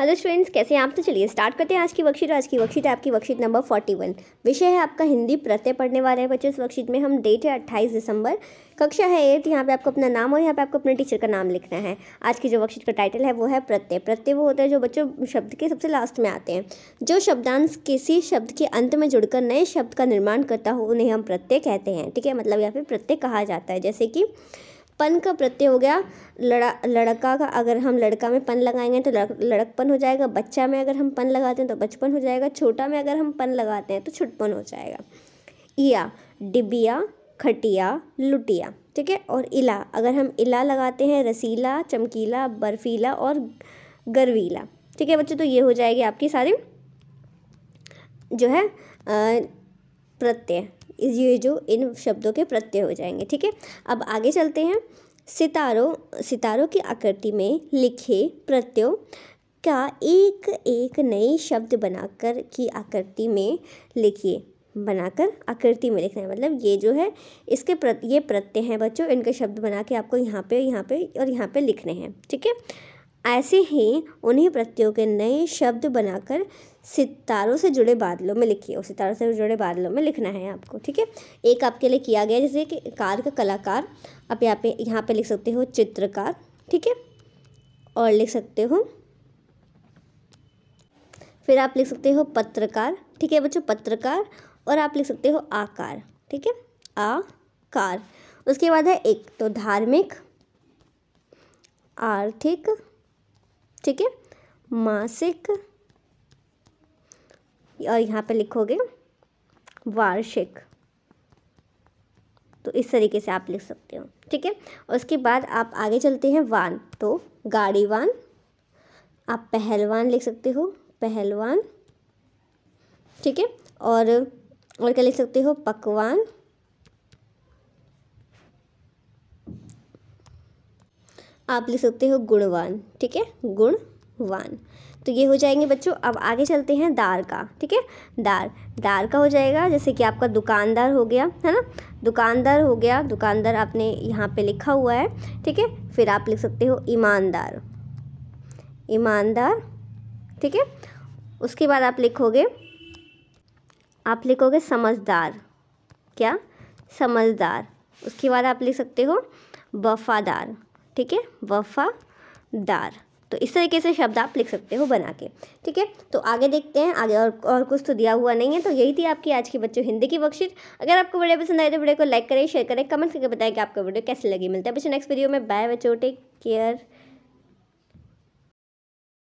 hello students कैसे हैं आप तो चलिए स्टार्ट करते हैं आज की वर्कशीट आज की वर्कशीट आपकी वर्कशीट नंबर फोर्टी वन विषय है आपका हिंदी प्रत्यय पढ़ने वाले हैं बच्चों इस वर्कशीट में हम डेट है अट्ठाईस दिसंबर कक्षा है एट यहाँ पे आपको अपना नाम और यहाँ पे आपको अपने टीचर का नाम लिखना है आज की जो वर्कशीट का टाइटल है वो है प्रत्यय प्रत्यय वो होता है जो बच्चों शब्द के सबसे लास्ट में आते हैं जो शब्दांश किसी शब्द के अंत में जुड़कर नए शब्द का निर्माण करता हो उन्हें हम प्रत्यय कहते हैं ठीक है मतलब यहाँ पे प्रत्यय कहा जाता है जैसे कि पन का प्रत्यय हो गया लड़ा लड़का का अगर हम लड़का में पन लगाएंगे तो लड़कपन हो जाएगा बच्चा में अगर हम पन लगाते हैं तो बचपन हो जाएगा छोटा में अगर हम पन लगाते हैं तो छुटपन हो जाएगा ईया डिबिया खटिया लुटिया ठीक है और इला अगर हम इला लगाते हैं रसीला चमकीला बर्फीला और गर्वीला ठीक है बच्चों तो ये हो जाएगी आपकी सारी जो है आ, प्रत्यय ये जो इन शब्दों के प्रत्यय हो जाएंगे ठीक है अब आगे चलते हैं सितारों सितारों की आकृति में लिखे प्रत्ययों का एक एक नए शब्द बनाकर की आकृति में लिखिए बनाकर आकृति में लिखना है मतलब ये जो है इसके प्रत्य ये प्रत्यय हैं बच्चों इनके शब्द बना के आपको यहाँ पे यहाँ पे और यहाँ पे लिखने हैं ठीक है ऐसे ही उन्हीं प्रत्ययों के नए शब्द बनाकर सितारों से जुड़े बादलों में लिखिए और सितारों से जुड़े बादलों में लिखना है आपको ठीक है एक आपके लिए किया गया जैसे कि कार का कलाकार आप यहाँ पे यहाँ पे लिख सकते हो चित्रकार ठीक है और लिख सकते हो फिर आप लिख सकते हो पत्रकार ठीक है बच्चों पत्रकार और आप लिख सकते हो आकार ठीक है आकार उसके बाद है एक तो धार्मिक आर्थिक ठीक है मासिक और यहाँ पे लिखोगे वार्षिक तो इस तरीके से आप लिख सकते हो ठीक है उसके बाद आप आगे चलते हैं वान तो गाड़ीवान आप पहलवान लिख सकते हो पहलवान ठीक है और और क्या लिख सकते हो पकवान आप लिख सकते हो गुणवान ठीक है गुणवान तो ये हो जाएंगे बच्चों अब आगे चलते हैं दार का ठीक है दार दार का हो जाएगा जैसे कि आपका दुकानदार हो गया है ना दुकानदार हो गया दुकानदार आपने यहाँ पे लिखा हुआ है ठीक है फिर आप लिख सकते हो ईमानदार ईमानदार ठीक है उसके बाद आप लिखोगे आप लिखोगे समझदार क्या समझदार उसके बाद आप लिख सकते हो वफ़ादार ठीक है वफ़ादार तो इस तरीके से शब्द आप लिख सकते हो बना के ठीक है तो आगे देखते हैं आगे और और कुछ तो दिया हुआ नहीं है तो यही थी आपकी आज की बच्चों हिंदी की वर्कशीट अगर आपको वीडियो पसंद आए तो वीडियो को लाइक करें शेयर करें कमेंट करके बताएं कि आपको वीडियो कैसी लगी मिलता है बच्चों नेक्स्ट वीडियो में बाय बच्चों टेक केयर